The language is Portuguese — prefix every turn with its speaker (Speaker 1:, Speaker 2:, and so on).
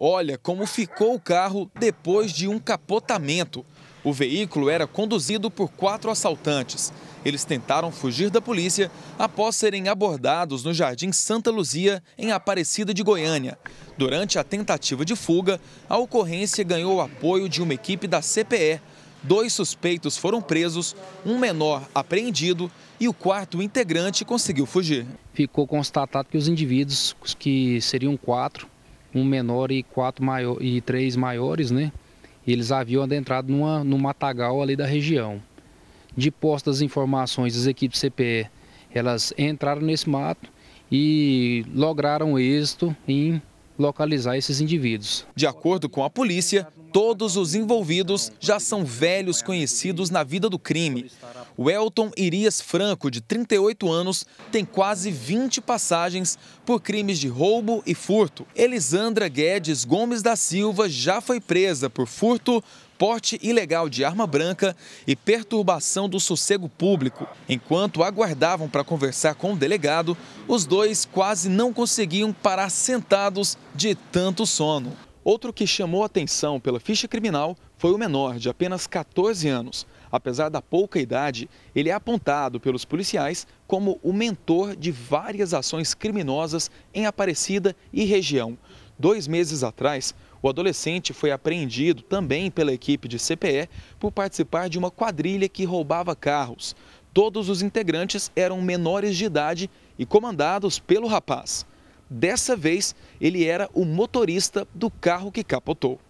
Speaker 1: Olha como ficou o carro depois de um capotamento. O veículo era conduzido por quatro assaltantes. Eles tentaram fugir da polícia após serem abordados no Jardim Santa Luzia, em Aparecida de Goiânia. Durante a tentativa de fuga, a ocorrência ganhou o apoio de uma equipe da CPE. Dois suspeitos foram presos, um menor apreendido e o quarto integrante conseguiu fugir.
Speaker 2: Ficou constatado que os indivíduos, que seriam quatro, um menor e quatro maior, e três maiores, né? Eles haviam adentrado numa, no matagal ali da região. De postas as informações, as equipes CPE, elas entraram nesse mato e lograram êxito em localizar esses indivíduos.
Speaker 1: De acordo com a polícia, todos os envolvidos já são velhos
Speaker 2: conhecidos
Speaker 1: na vida do crime. O Elton Irias Franco, de 38 anos, tem quase 20 passagens por crimes de roubo e furto. Elisandra Guedes Gomes da Silva já foi presa por furto, porte ilegal de arma branca e perturbação do sossego público. Enquanto aguardavam para conversar com o delegado, os dois quase não conseguiam parar sentados de tanto sono. Outro que chamou atenção pela ficha criminal foi o menor, de apenas 14 anos. Apesar da pouca idade, ele é apontado pelos policiais como o mentor de várias ações criminosas em Aparecida e região. Dois meses atrás, o adolescente foi apreendido também pela equipe de CPE por participar de uma quadrilha que roubava carros. Todos os integrantes eram menores de idade e comandados pelo rapaz. Dessa vez, ele era o motorista do carro que capotou.